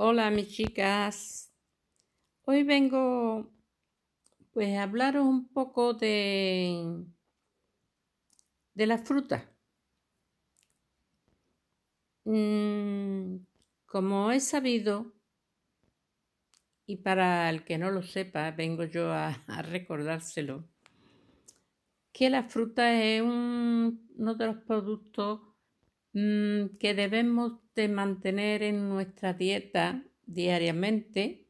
Hola mis chicas, hoy vengo pues a hablaros un poco de, de fruta, mm, como he sabido, y para el que no lo sepa, vengo yo a, recordárselo, que la fruta es un, uno de los productos mm, que debemos mantener en nuestra dieta diariamente,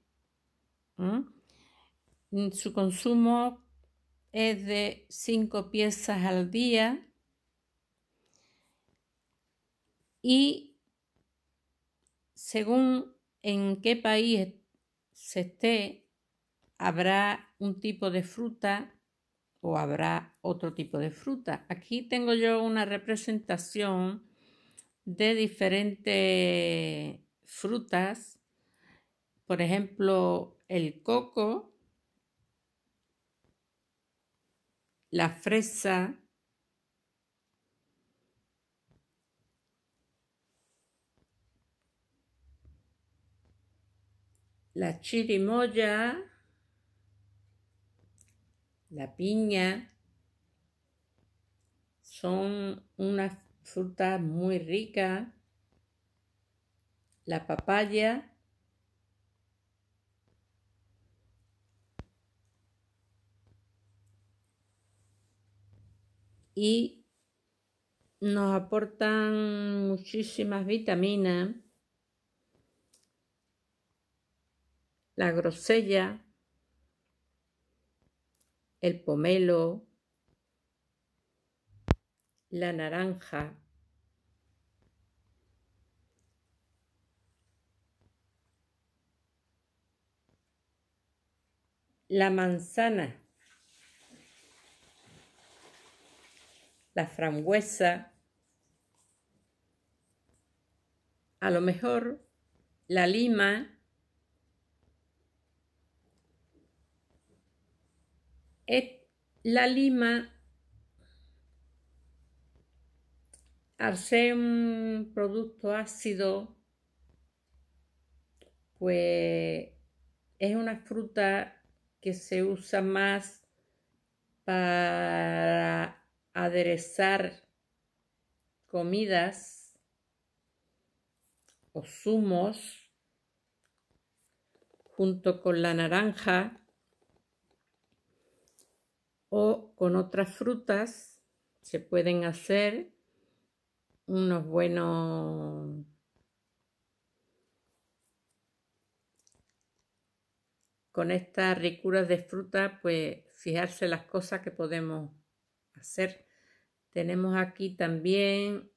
mm, su consumo es de 5 piezas al día y según en qué país se esté, habrá un tipo de fruta o habrá otro tipo de fruta. Aquí tengo yo una representación de diferentes frutas, por ejemplo, el coco, la fresa, la chirimoya, la piña, son unas fruta muy rica, la papaya, y nos aportan muchísimas vitaminas, la grosella, el pomelo, la naranja, la manzana, la frambuesa, a lo mejor la lima, la lima al ser un producto ácido, pues es una fruta que se usa más para aderezar comidas o zumos junto con la naranja o con otras frutas se pueden hacer unos buenos con estas ricuras de fruta, pues fijarse las cosas que podemos hacer. Tenemos aquí también,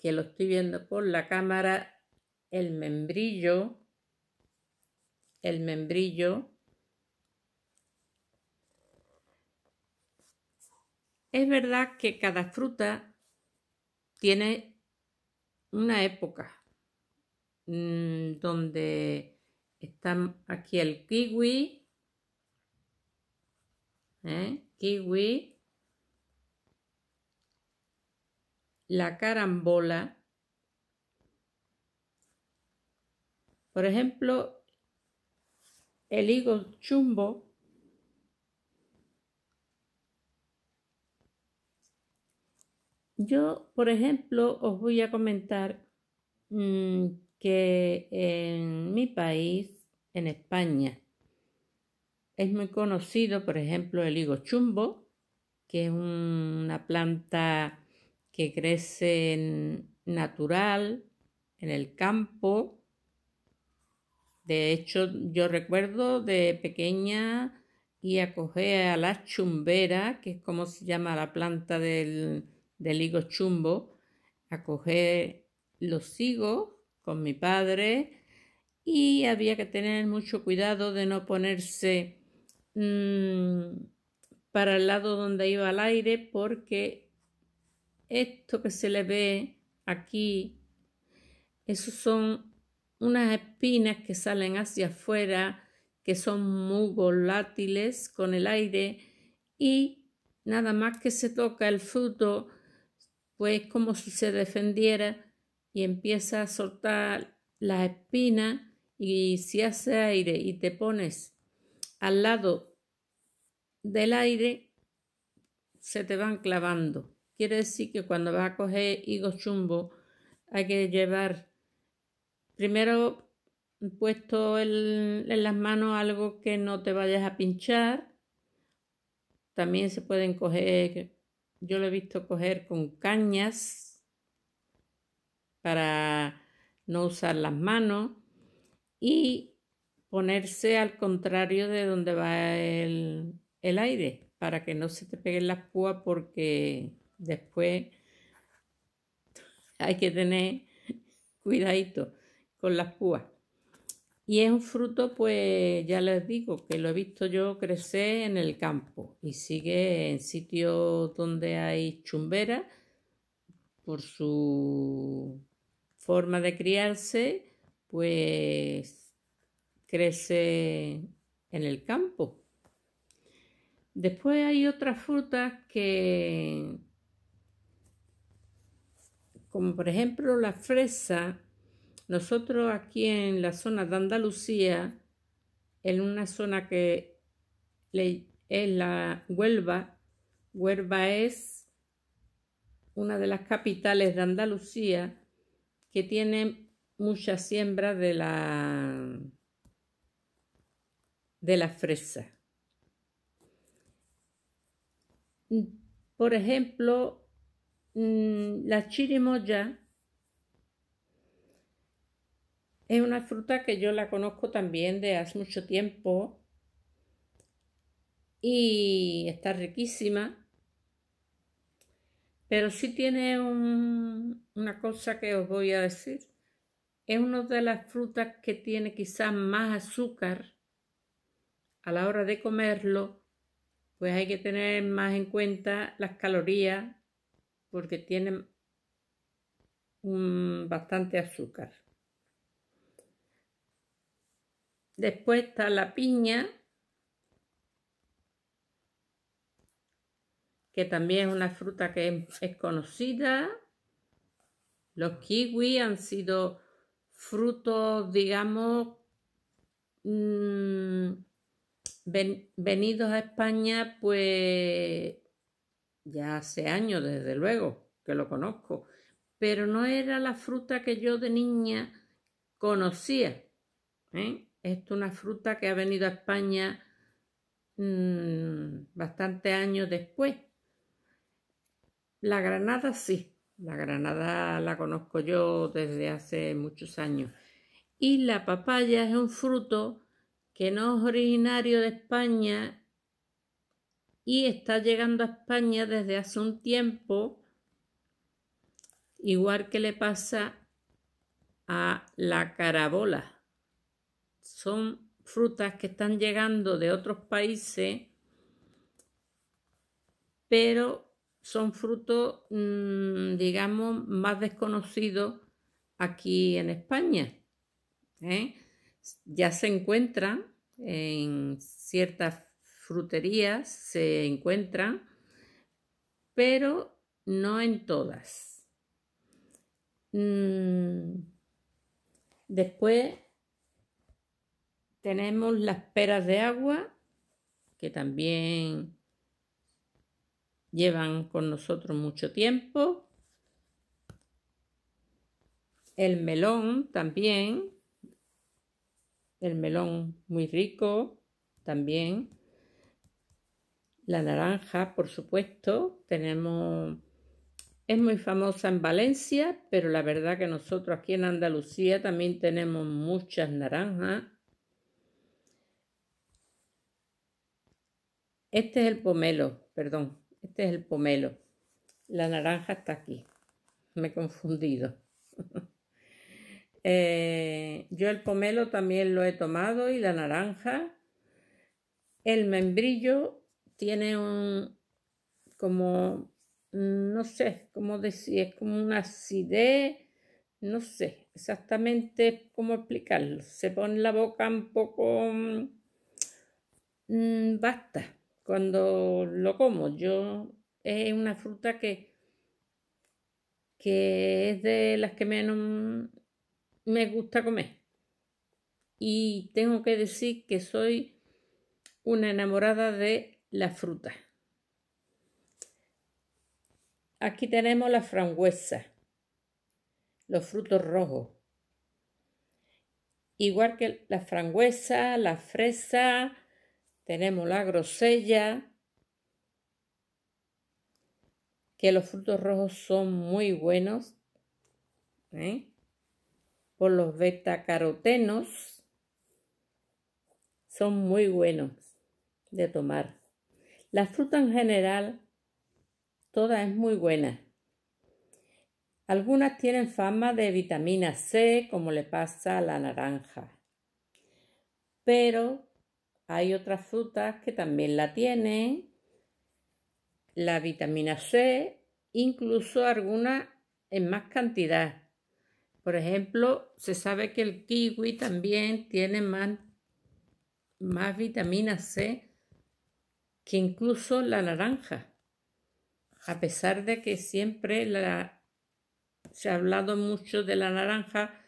que lo estoy viendo por la cámara, el membrillo, el membrillo, Es verdad que cada fruta tiene una época mm, donde están aquí el kiwi, ¿eh? kiwi, la carambola. Por ejemplo, el higo chumbo Yo, por ejemplo, os voy a comentar mm, que en mi país, en España, es muy conocido, por ejemplo, el higo chumbo, que es una planta que crece en, natural en el campo. De hecho, yo recuerdo de pequeña y acogía a la chumbera, que es como se llama la planta del, del higo chumbo, a coger los higos con mi padre y había que tener mucho cuidado de no ponerse mm, para el lado donde iba el aire porque esto que se le ve aquí, esos son unas espinas que salen hacia afuera, que son muy volátiles con el aire y nada más que se toca el fruto, es pues, como si se defendiera y empieza a soltar las espinas y si hace aire y te pones al lado del aire, se te van clavando. Quiere decir que cuando vas a coger higos chumbo, hay que llevar primero puesto en las manos algo que no te vayas a pinchar. También se pueden coger yo lo he visto coger con cañas para no usar las manos y ponerse al contrario de donde va el, aire para que no se te peguen las púas porque después hay que tener cuidadito con las púas. Y es un fruto, pues ya les digo, que lo he visto yo crecer en el campo y sigue en sitios donde hay chumberas por su forma de criarse, pues crece en el campo. Después hay otras frutas que, como por ejemplo la fresa, nosotros aquí en la zona de Andalucía, en una zona que es la Huelva, Huelva es una de las capitales de Andalucía que tiene mucha siembra de la de la fresa. Por ejemplo, mm, la chirimoya Es una fruta que yo la conozco también de hace mucho tiempo y está riquísima, pero sí tiene una cosa que os voy a decir. Es una de las frutas que tiene quizás más azúcar a la hora de comerlo, pues hay que tener más en cuenta las calorías porque tiene bastante azúcar. Después está la piña, que también es una fruta que es conocida. Los kiwi han sido frutos, digamos, mm, venidos a España, pues ya hace años, desde luego, que lo conozco, pero no era la fruta que yo de niña conocía. ¿eh? Es una fruta que ha venido a España mm, bastante años después. La granada sí, la granada la conozco yo desde hace muchos años. Y la papaya es un fruto que no es originario de España y está llegando a España desde hace un tiempo, igual que le pasa a la carabola son frutas que están llegando de otros países, pero son frutos, mm, digamos, más desconocidos aquí en España. ¿eh? Ya se encuentran en ciertas fruterías, se encuentran, pero no en todas. Mm, después tenemos las peras de agua, que también llevan con nosotros mucho tiempo. El melón también, el melón muy rico también. La naranja, por supuesto, tenemos es muy famosa en Valencia, pero la verdad que nosotros aquí en Andalucía también tenemos muchas naranjas Este es el pomelo, perdón, este es el pomelo. La naranja está aquí. Me he confundido. Eh, yo el pomelo también lo he tomado y la naranja. El membrillo tiene un como no sé cómo decir, es como una acidez, no sé exactamente cómo explicarlo. Se pone la boca un poco basta mm, cuando lo como. Yo es una fruta que, que es de las que menos me gusta comer. Y tengo que decir que soy una enamorada de la fruta. Aquí tenemos la frangüesa, los frutos rojos. Igual que la frangüesa, la fresa, tenemos la grosella, que los frutos rojos son muy buenos ¿eh? por los carotenos. Son muy buenos de tomar. La fruta en general, toda es muy buena. Algunas tienen fama de vitamina C, como le pasa a la naranja. Pero hay otras frutas que también la tienen, la vitamina C, incluso algunas en más cantidad. Por ejemplo, se sabe que el kiwi también tiene más, más vitamina C que incluso la naranja. A pesar de que siempre se ha hablado mucho de la naranja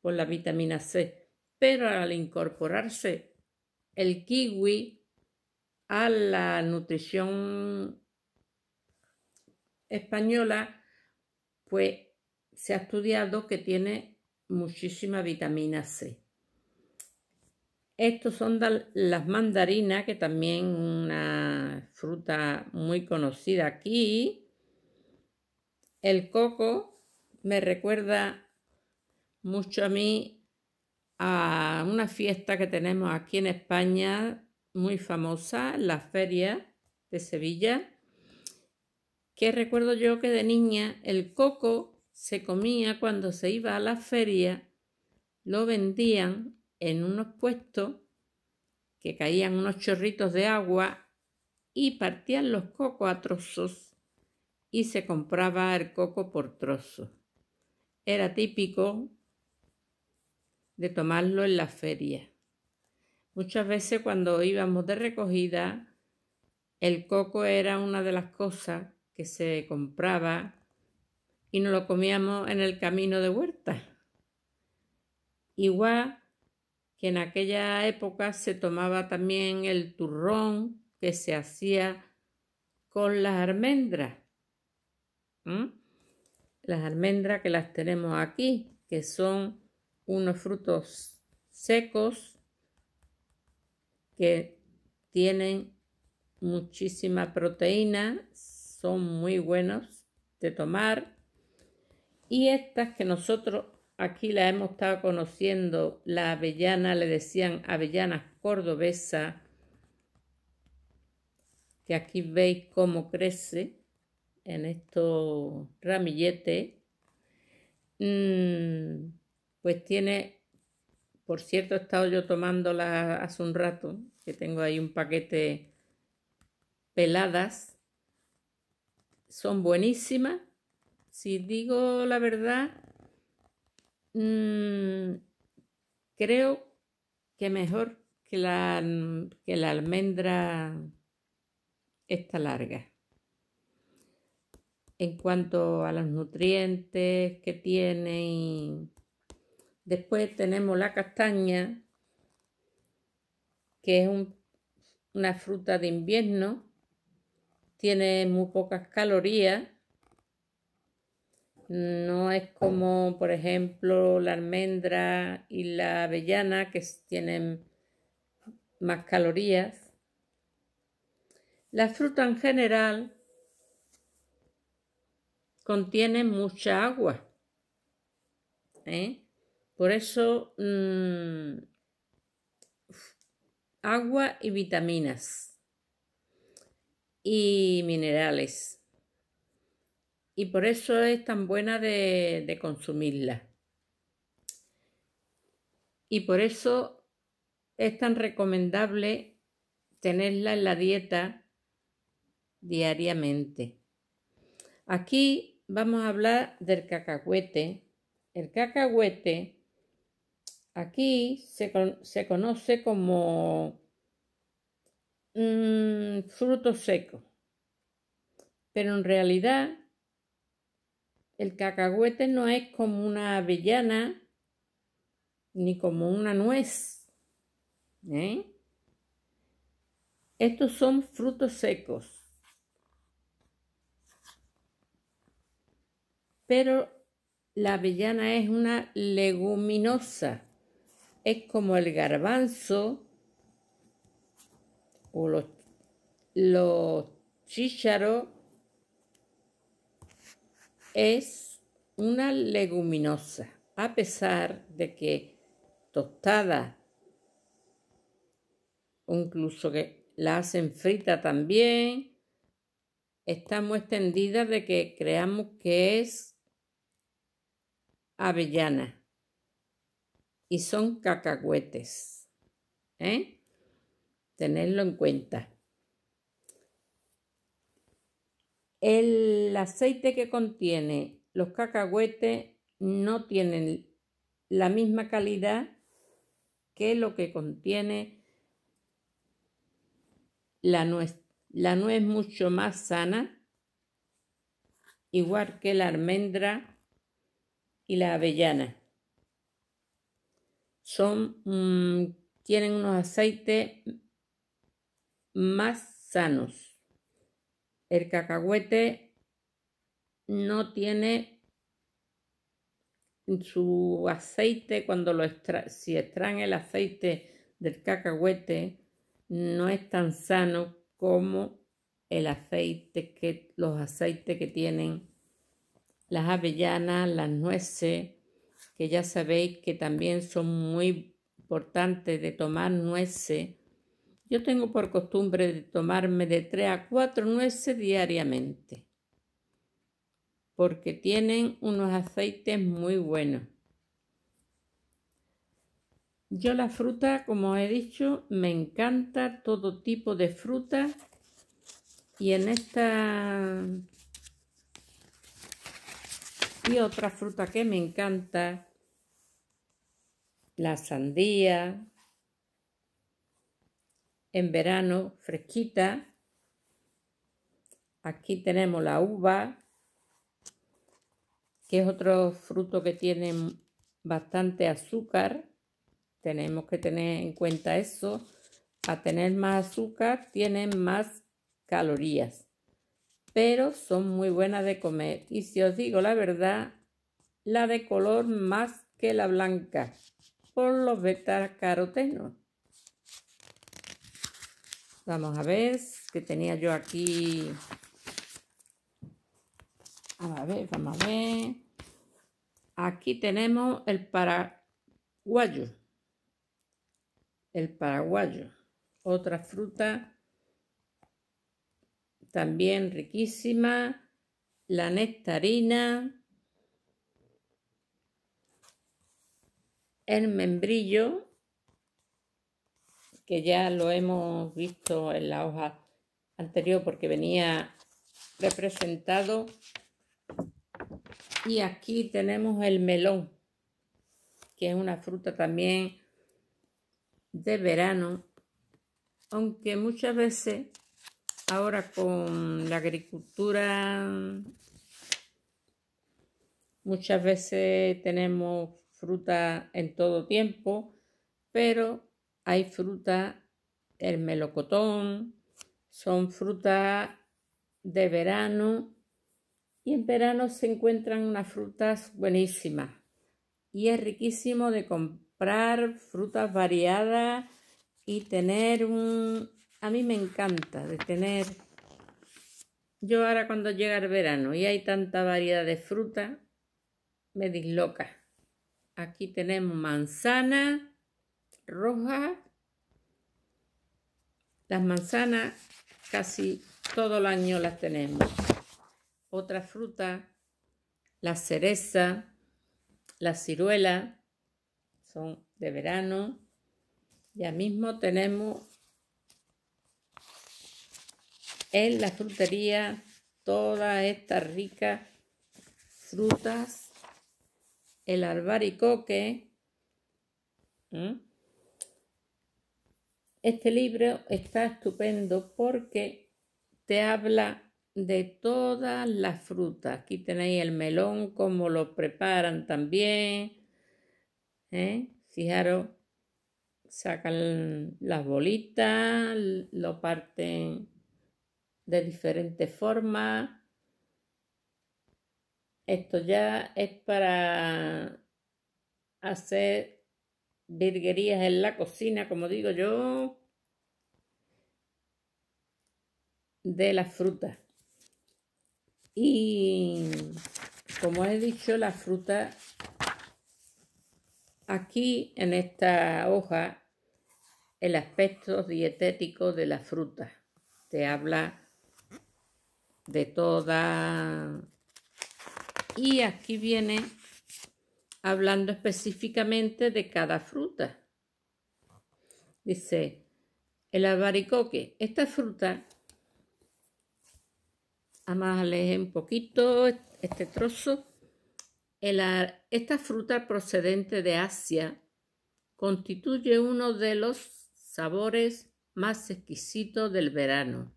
por la vitamina C, pero al incorporarse el kiwi a la nutrición española, pues se ha estudiado que tiene muchísima vitamina C. Estos son las mandarinas, que también una fruta muy conocida aquí. El coco me recuerda mucho a mí a una fiesta que tenemos aquí en España muy famosa, la Feria de Sevilla, que recuerdo yo que de niña el coco se comía cuando se iba a la feria, lo vendían en unos puestos que caían unos chorritos de agua y partían los cocos a trozos y se compraba el coco por trozos. Era típico de tomarlo en la feria. Muchas veces cuando íbamos de recogida, el coco era una de las cosas que se compraba y nos lo comíamos en el camino de huerta. Igual que en aquella época se tomaba también el turrón que se hacía con las almendras. Las almendras que las tenemos aquí, que son unos frutos secos que tienen muchísima proteína, son muy buenos de tomar. Y estas que nosotros aquí las hemos estado conociendo, la avellana, le decían avellana cordobesa, que aquí veis cómo crece en estos ramilletes. Mm, pues tiene, por cierto, he estado yo tomándola hace un rato, que tengo ahí un paquete peladas, son buenísimas, si digo la verdad, mm, creo que mejor que la, que la almendra esta larga. En cuanto a los nutrientes que tiene y Después tenemos la castaña, que es una fruta de invierno, tiene muy pocas calorías, no es como, por ejemplo, la almendra y la avellana, que tienen más calorías. La fruta en general contiene mucha agua. ¿eh? Por eso, mm, agua y vitaminas y minerales. Y por eso es tan buena de, de consumirla. Y por eso es tan recomendable tenerla en la dieta diariamente. Aquí vamos a hablar del cacahuete. El cacahuete Aquí se, conoce como mm, fruto seco, pero en realidad el cacahuete no es como una avellana ni como una nuez. ¿eh? Estos son frutos secos. Pero la avellana es una leguminosa es como el garbanzo o los, los chícharos es una leguminosa, a pesar de que tostada o incluso que la hacen frita también, está muy extendida de que creamos que es avellana y son cacahuetes. ¿Eh? Tenerlo en cuenta. El aceite que contiene los cacahuetes no tienen la misma calidad que lo que contiene la nuez. La nuez es mucho más sana, igual que la almendra y la avellana son, mm, tienen unos aceites más sanos. El cacahuete no tiene su aceite cuando lo si extraen el aceite del cacahuete no es tan sano como el aceite que los aceites que tienen las avellanas, las nueces, ya sabéis que también son muy importantes de tomar nueces. Yo tengo por costumbre de tomarme de 3 a 4 nueces diariamente, porque tienen unos aceites muy buenos. Yo la fruta, como he dicho, me encanta todo tipo de fruta y en esta y otra fruta que me encanta la sandía, en verano fresquita. Aquí tenemos la uva, que es otro fruto que tiene bastante azúcar. Tenemos que tener en cuenta eso. A tener más azúcar tienen más calorías, pero son muy buenas de comer. Y si os digo la verdad, la de color más que la blanca por los carotenos. Vamos a ver, que tenía yo aquí. a ver, vamos a ver. Aquí tenemos el paraguayo. El paraguayo. Otra fruta también riquísima. La nectarina. el membrillo, que ya lo hemos visto en la hoja anterior porque venía representado. Y aquí tenemos el melón, que es una fruta también de verano, aunque muchas veces ahora con la agricultura muchas veces tenemos fruta en todo tiempo, pero hay fruta, el melocotón, son frutas de verano y en verano se encuentran unas frutas buenísimas y es riquísimo de comprar frutas variadas y tener un... A mí me encanta de tener... Yo ahora cuando llega el verano y hay tanta variedad de fruta, me disloca. Aquí tenemos manzana roja. Las manzanas casi todo el año las tenemos. Otra fruta, la cereza, la ciruela, son de verano. Ya mismo tenemos en la frutería todas estas ricas frutas el albaricoque. Este libro está estupendo porque te habla de todas las frutas. Aquí tenéis el melón, cómo lo preparan también. ¿eh? Fijaros, sacan las bolitas, lo parten de diferentes formas esto ya es para hacer virguerías en la cocina, como digo yo, de las frutas. Y como he dicho, la fruta aquí en esta hoja, el aspecto dietético de la fruta. Te habla de toda y aquí viene hablando específicamente de cada fruta. Dice, el albaricoque, esta fruta, vamos a un poquito este trozo. esta fruta procedente de Asia constituye uno de los sabores más exquisitos del verano,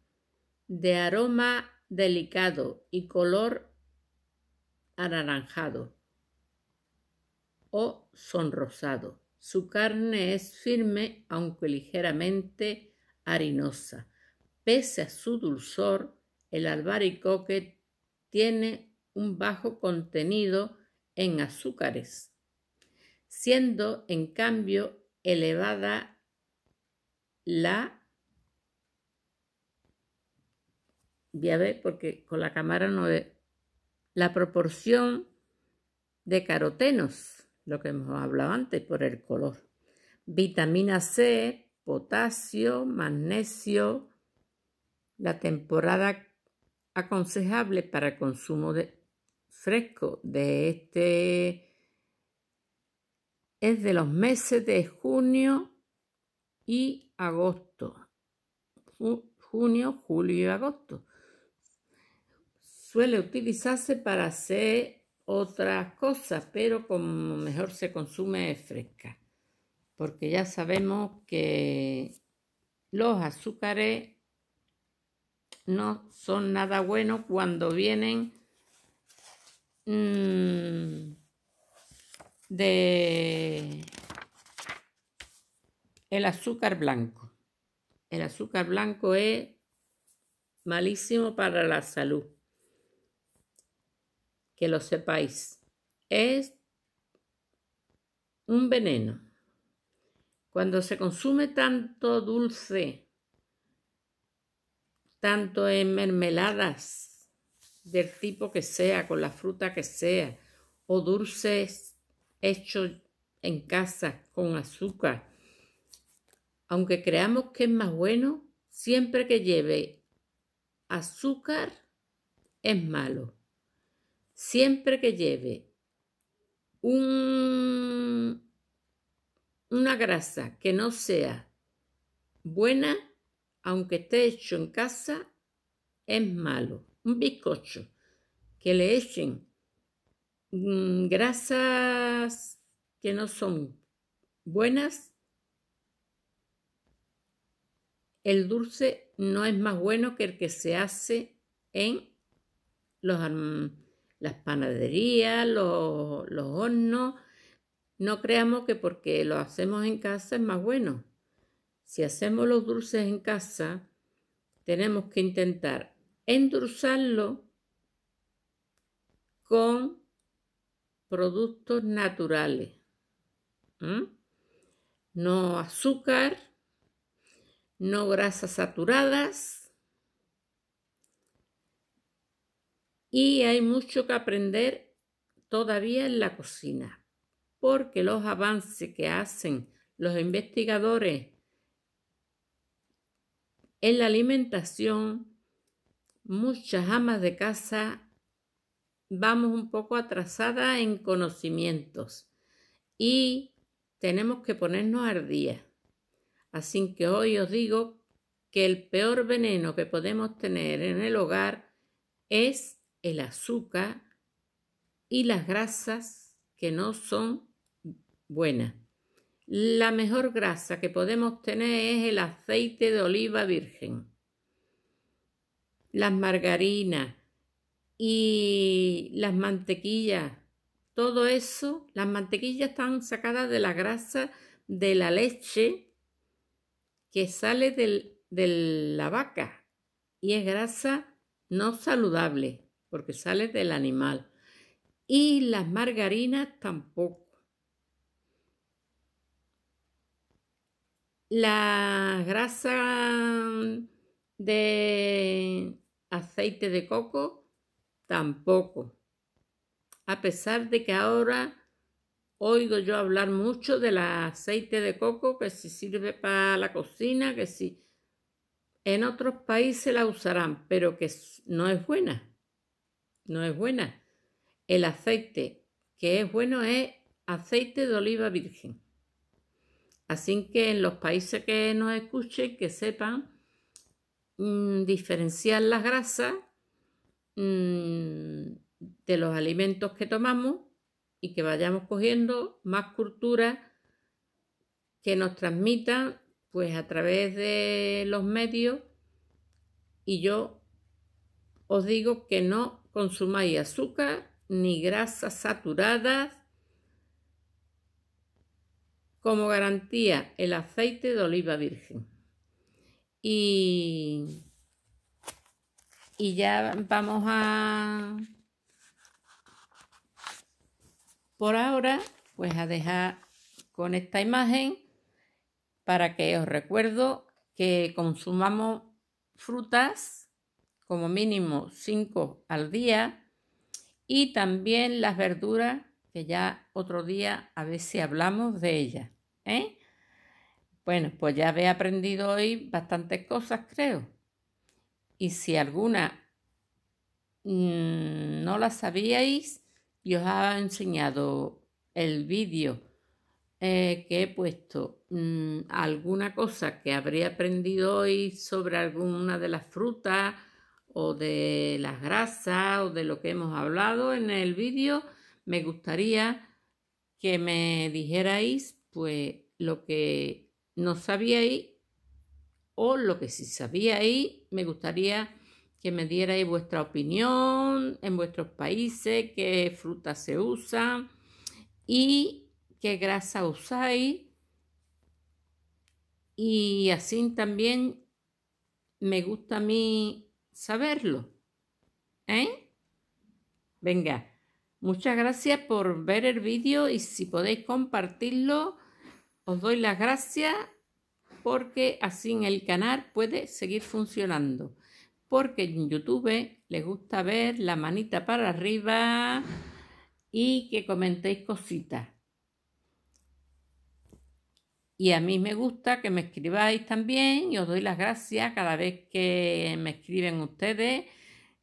de aroma delicado y color anaranjado o sonrosado. Su carne es firme aunque ligeramente harinosa. Pese a su dulzor, el albaricoque tiene un bajo contenido en azúcares, siendo en cambio elevada la... Voy porque con la cámara no, he, la proporción de carotenos, lo que hemos hablado antes por el color, vitamina C, potasio, magnesio, la temporada aconsejable para consumo de fresco de este es de los meses de junio y agosto. Junio, julio y agosto suele utilizarse para hacer otras cosas, pero como mejor se consume fresca, porque ya sabemos que los azúcares no son nada buenos cuando vienen mm, de el azúcar blanco. El azúcar blanco es malísimo para la salud que lo sepáis. Es un veneno. Cuando se consume tanto dulce, tanto en mermeladas, del tipo que sea, con la fruta que sea, o dulces hechos en casa con azúcar, aunque creamos que es más bueno, siempre que lleve azúcar es malo siempre que lleve un, una grasa que no sea buena, aunque esté hecho en casa, es malo. Un bizcocho que le echen mm, grasas que no son buenas, el dulce no es más bueno que el que se hace en los mm, las panaderías, los, hornos. No creamos que porque lo hacemos en casa es más bueno. Si hacemos los dulces en casa, tenemos que intentar endulzarlo con productos naturales. No azúcar, no grasas saturadas, y hay mucho que aprender todavía en la cocina, porque los avances que hacen los investigadores en la alimentación, muchas amas de casa vamos un poco atrasadas en conocimientos y tenemos que ponernos al día. Así que hoy os digo que el peor veneno que podemos tener en el hogar es el azúcar y las grasas que no son buenas. La mejor grasa que podemos tener es el aceite de oliva virgen. Las margarinas y las mantequillas, todo eso, las mantequillas están sacadas de la grasa de la leche que sale de la vaca y es grasa no saludable porque sale del animal. Y las margarinas tampoco. La grasa de aceite de coco tampoco. A pesar de que ahora oigo yo hablar mucho del aceite de coco, que si sirve para la cocina, que si en otros países la usarán, pero que no es buena no es buena. El aceite que es bueno es aceite de oliva virgen. Así que en los países que nos escuchen, que sepan mm, diferenciar las grasas mm, de los alimentos que tomamos y que vayamos cogiendo más culturas que nos transmitan pues a través de los medios y yo os digo que no consumáis azúcar ni grasas saturadas. Como garantía, el aceite de oliva virgen. Y, y ya vamos a... Por ahora, pues a dejar con esta imagen para que os recuerdo que consumamos frutas como mínimo 5 al día. Y también las verduras, que ya otro día a ver si hablamos de ellas. ¿eh? Bueno, pues ya he aprendido hoy bastantes cosas, creo. Y si alguna mm, no la sabíais, yo os ha enseñado el vídeo eh, que he puesto mm, alguna cosa que habría aprendido hoy sobre alguna de las frutas o de las grasas o de lo que hemos hablado en el vídeo, me gustaría que me dijerais pues lo que no sabíais o lo que sí sabíais, me gustaría que me dierais vuestra opinión en vuestros países, qué fruta se usa. y qué grasa usáis. Y así también me gusta a mí saberlo. ¿Eh? Venga, muchas gracias por ver el vídeo y si podéis compartirlo, os doy las gracias porque así el canal puede seguir funcionando. Porque en YouTube les gusta ver la manita para arriba y que comentéis cositas. Y a mí me gusta que me escribáis también y os doy las gracias cada vez que me escriben ustedes.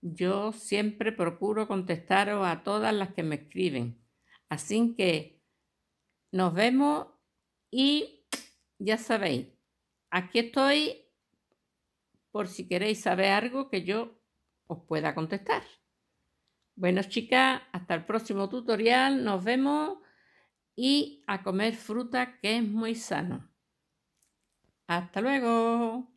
Yo siempre procuro contestaros a todas las que me escriben. Así que nos vemos y ya sabéis, aquí estoy por si queréis saber algo que yo os pueda contestar. Bueno chicas, hasta el próximo tutorial, nos vemos y a comer fruta que es muy sano. Hasta luego.